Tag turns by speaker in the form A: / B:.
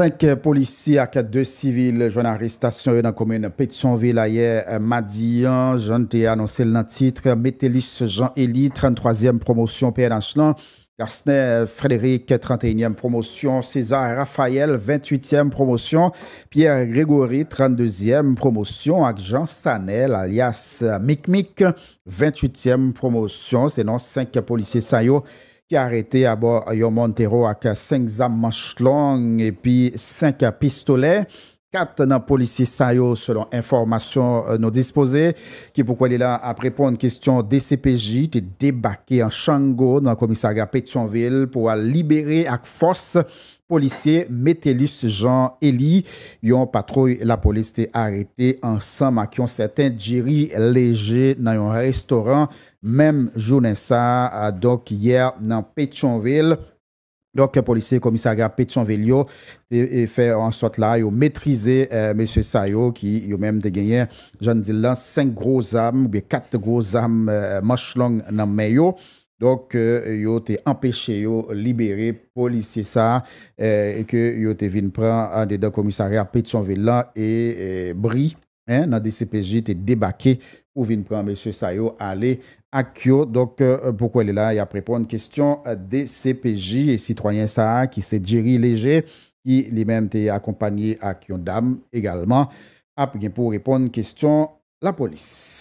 A: Cinq policiers et deux civils journalistes arrestation dans la commune Pétionville hier euh, Madian. Hein. Jean t'ai annoncé le titre Métélis Jean-Élie, 33e promotion Pierre lan. Frédéric, 31e promotion. César Raphaël, 28e promotion. Pierre Grégory, 32e promotion. agent Jean Sanel, alias euh, Mikmik, 28e promotion. C'est non 5 policiers Sayo qui a arrêté à bord Yo Montero avec 5 armes manches longues et puis 5 pistolets. Quatre policiers Sayo, selon information euh, disposées, qui pourquoi il est là pour une question DCPJ, qui débarqué en Shango dans le commissariat Pétionville pour libérer avec force policier Métellus Jean Eli. ont patrouille la police est arrêté ensemble avec un certain Jerry Léger dans un restaurant, même journée ça, euh, donc hier dans Pétionville. Donc, le policier commissariat pétion Vélio fait en sorte là, yo maîtriser M. Euh, monsieur Sayo qui a même gagné, gagné, j'en dis là, cinq gros armes, ou quatre gros armes euh, dans le dans Donc, euh, yo été empêché, yo libéré policier ça, euh, et que yo été venu prendre en commissariat Pétion là, et, et euh, Brie, hein, dans DCPJ, été débarqué ou vient prend monsieur Sayo aller à Kyo. Donc, euh, pourquoi elle est là? Il après, pour une question euh, des CPJ et citoyens ça qui s'est Jerry Léger, qui lui-même était accompagné à Kyo Dame également. Après, pour répondre question la police.